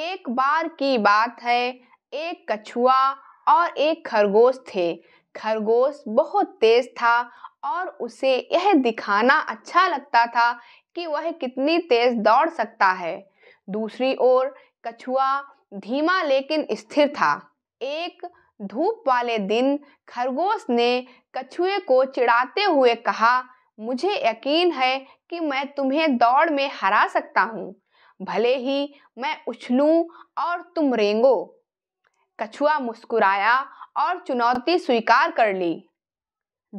एक बार की बात है एक कछुआ और एक खरगोश थे खरगोश बहुत तेज था और उसे यह दिखाना अच्छा लगता था कि वह कितनी तेज दौड़ सकता है दूसरी ओर कछुआ धीमा लेकिन स्थिर था एक धूप वाले दिन खरगोश ने कछुए को चिढ़ाते हुए कहा मुझे यकीन है कि मैं तुम्हें दौड़ में हरा सकता हूँ भले ही मैं उछलूं और तुम रेंगो कछुआ मुस्कुराया और चुनौती स्वीकार कर ली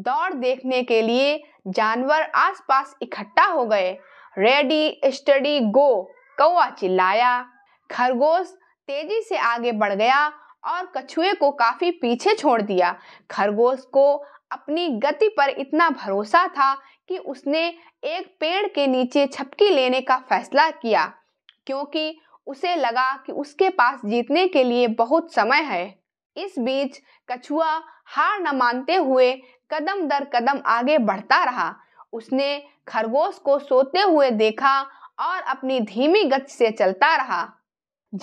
दौड़ देखने के लिए जानवर आसपास इकट्ठा हो गए रेडी स्टडी गो कौआ चिल्लाया खरगोश तेजी से आगे बढ़ गया और कछुए को काफी पीछे छोड़ दिया खरगोश को अपनी गति पर इतना भरोसा था कि उसने एक पेड़ के नीचे छपकी लेने का फैसला किया क्योंकि उसे लगा कि उसके पास जीतने के लिए बहुत समय है इस बीच कछुआ हार न मानते हुए कदम दर कदम आगे बढ़ता रहा उसने खरगोश को सोते हुए देखा और अपनी धीमी गति से चलता रहा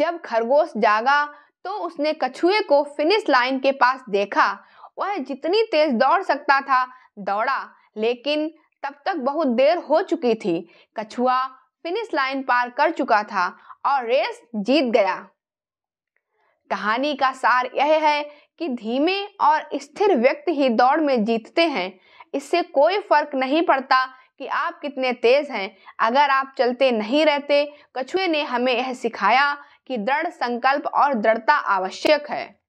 जब खरगोश जागा तो उसने कछुए को फिनिश लाइन के पास देखा वह जितनी तेज दौड़ सकता था दौड़ा लेकिन तब तक बहुत देर हो चुकी थी कछुआ फिनिश लाइन पार कर चुका था और रेस जीत गया कहानी का सार यह है कि धीमे और स्थिर व्यक्ति ही दौड़ में जीतते हैं इससे कोई फर्क नहीं पड़ता कि आप कितने तेज हैं अगर आप चलते नहीं रहते कछुए ने हमें यह सिखाया कि दृढ़ संकल्प और दृढ़ता आवश्यक है